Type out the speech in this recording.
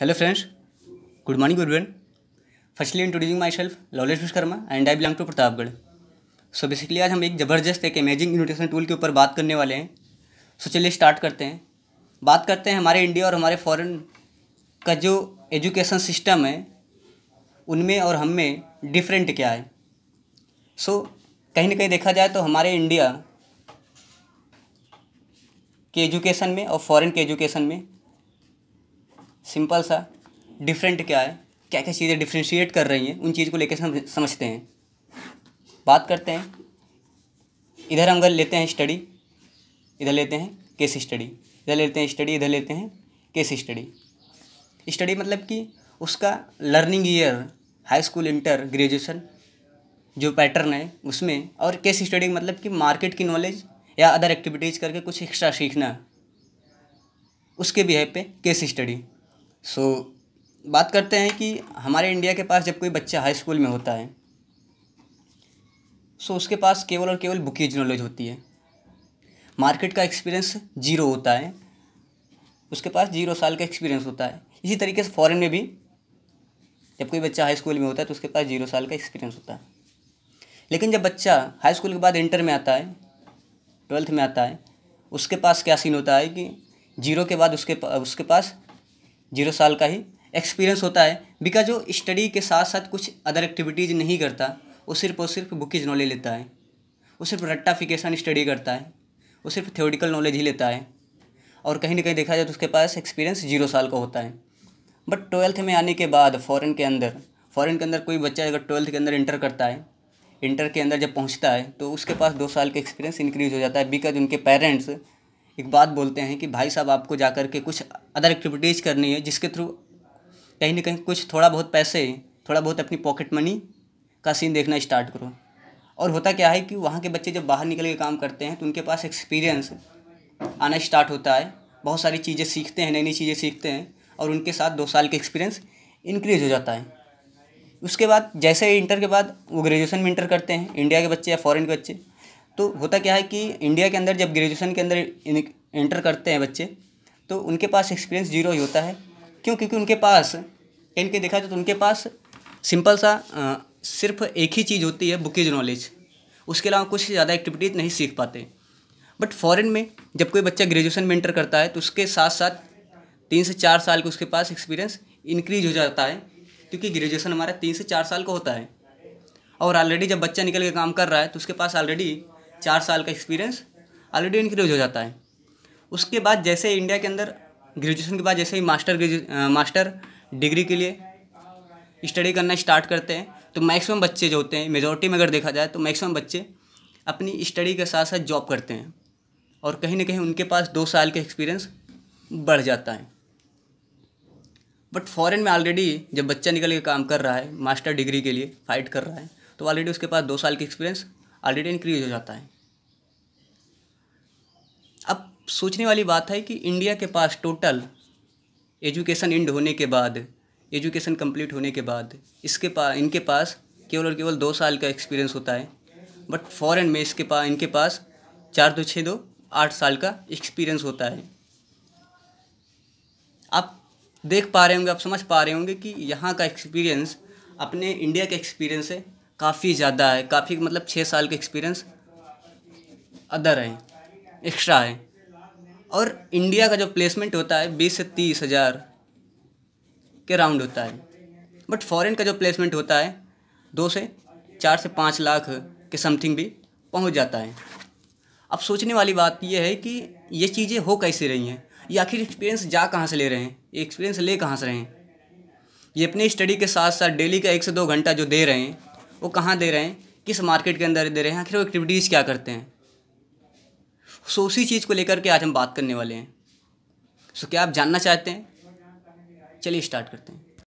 hello friends good morning everyone firstly introducing myself लॉलेज Vishwakarma and I belong to Pratapgarh so basically आज हम एक ज़बरदस्त एक अमेजिंग इन्विटेशन टूल के ऊपर बात करने वाले हैं सो चलिए स्टार्ट करते हैं बात करते हैं हमारे इंडिया और हमारे फॉरेन का जो एजुकेशन सिस्टम है उनमें और हम में डिफरेंट क्या है सो so, कहीं ना कहीं देखा जाए तो हमारे इंडिया के एजुकेशन में और फॉरेन के एजुकेशन में सिंपल सा डिफरेंट क्या है क्या क्या चीज़ें डिफ्रेंशिएट कर रही हैं उन चीज़ को लेकर समझते हैं बात करते हैं इधर हम लेते हैं स्टडी इधर लेते हैं केस स्टडी इधर लेते हैं स्टडी इधर लेते हैं केस स्टडी स्टडी मतलब कि उसका learning year high school inter graduation जो पैटर्न है उसमें और केस स्टडी मतलब कि मार्केट की नॉलेज या अदर एक्टिविटीज़ करके कुछ एक्स्ट्रा सीखना उसके है पे केस स्टडी सो so, बात करते हैं कि हमारे इंडिया के पास जब कोई बच्चा हाई स्कूल में होता है सो so, उसके पास केवल और केवल बुकेज नॉलेज होती है मार्केट का एक्सपीरियंस जीरो होता है उसके पास जीरो साल का एक्सपीरियंस होता है इसी तरीके से फॉरेन में भी जब कोई बच्चा हाई स्कूल में होता है तो उसके पास जीरो साल का एक्सपीरियंस होता है लेकिन जब बच्चा हाई स्कूल के बाद इंटर में आता है ट्वेल्थ में आता है उसके पास क्या सीन होता है कि जीरो के बाद उसके उसके पास जीरो साल का ही एक्सपीरियंस होता है बिकॉज वो स्टडी के साथ साथ कुछ अदर एक्टिविटीज़ नहीं करता वो सिर्फ और सिर्फ बुकिज नॉलेज लेता है वो सिर्फ रट्टाफिकेशन स्टडी करता है वो सिर्फ थ्योरेटिकल नॉलेज ही लेता है और कहीं ना कहीं देखा जाए तो उसके पास एक्सपीरियंस जीरो साल का होता है बट ट्वेल्थ में आने के बाद फ़ॉरन के अंदर फ़ॉरन के अंदर कोई बच्चा अगर ट्वेल्थ के अंदर इंटर करता है इंटर के अंदर जब पहुंचता है तो उसके पास दो साल का एक्सपीरियंस इंक्रीज़ हो जाता है बिकॉज उनके पेरेंट्स एक बात बोलते हैं कि भाई साहब आपको जा कर के कुछ अदर एक्टिविटीज़ करनी है जिसके थ्रू कहीं ना कहीं कुछ थोड़ा बहुत पैसे थोड़ा बहुत अपनी पॉकेट मनी का सीन देखना स्टार्ट करो और होता क्या है कि वहाँ के बच्चे जब बाहर निकल के काम करते हैं तो उनके पास एक्सपीरियंस आना स्टार्ट होता है बहुत सारी चीज़ें सीखते हैं नई नई चीज़ें सीखते हैं और उनके साथ दो साल के एक्सपीरियंस इंक्रीज़ हो जाता है उसके बाद जैसे इंटर के बाद वो ग्रेजुएशन में इंटर करते हैं इंडिया के बच्चे या फॉरेन के बच्चे तो होता क्या है कि इंडिया के अंदर जब ग्रेजुएशन के अंदर इंटर करते हैं बच्चे तो उनके पास एक्सपीरियंस जीरो ही होता है क्यों क्योंकि उनके पास कहीं कहीं देखा जाए तो उनके पास सिंपल सा आ, सिर्फ एक ही चीज़ होती है बुकेज नॉलेज उसके अलावा कुछ ज़्यादा एक्टिविटीज़ नहीं सीख पाते बट फॉरेन में जब कोई बच्चा ग्रेजुएशन में इंटर करता है तो उसके साथ साथ तीन से चार साल के उसके पास एक्सपीरियंस इंक्रीज हो जाता है क्योंकि ग्रेजुएशन हमारा तीन से चार साल का होता है और ऑलरेडी जब बच्चा निकल के काम कर रहा है तो उसके पास ऑलरेडी चार साल का एक्सपीरियंस ऑलरेडी इंक्रीज हो जाता है उसके बाद जैसे इंडिया के अंदर ग्रेजुएशन के बाद जैसे ही मास्टर मास्टर डिग्री के लिए स्टडी करना स्टार्ट करते हैं तो मैक्सिमम बच्चे जो होते हैं मेजोरिटी में अगर देखा जाए तो मैक्सिमम बच्चे अपनी स्टडी के साथ साथ जॉब करते हैं और कहीं ना कहीं उनके पास दो साल का एक्सपीरियंस बढ़ जाता है बट फॉरेन में ऑलरेडी जब बच्चा निकल के काम कर रहा है मास्टर डिग्री के लिए फाइट कर रहा है तो ऑलरेडी उसके पास दो साल का एक्सपीरियंस ऑलरेडी इंक्रीज हो जाता है सोचने वाली बात है कि इंडिया के पास टोटल एजुकेशन इंड होने के बाद एजुकेशन कंप्लीट होने के बाद इसके पास इनके पास केवल और केवल दो साल का एक्सपीरियंस होता है बट फॉरेन में इसके पास इनके पास चार दो छः दो आठ साल का एक्सपीरियंस होता है आप देख पा रहे होंगे आप समझ पा रहे होंगे कि यहाँ का एक्सपीरियंस अपने इंडिया के एक्सपीरियंस से काफ़ी ज़्यादा है काफ़ी मतलब छः साल का एक्सपीरियंस अदर है एक्स्ट्रा है और इंडिया का जो प्लेसमेंट होता है बीस से तीस हज़ार के राउंड होता है बट फॉरेन का जो प्लेसमेंट होता है दो से चार से पाँच लाख के समथिंग भी पहुंच जाता है अब सोचने वाली बात यह है कि ये चीज़ें हो कैसे रही हैं ये आखिर एक्सपीरियंस जा कहाँ से ले रहे हैं ये एक्सपीरियंस ले कहाँ से रहे हैं ये अपनी स्टडी के साथ साथ डेली का एक से दो घंटा जो दे रहे हैं वो कहाँ दे रहे हैं किस मार्केट के अंदर दे रहे हैं आखिर वो एक्टिविटीज़ क्या करते हैं सो उसी चीज़ को लेकर के आज हम बात करने वाले हैं सो क्या आप जानना चाहते हैं चलिए स्टार्ट करते हैं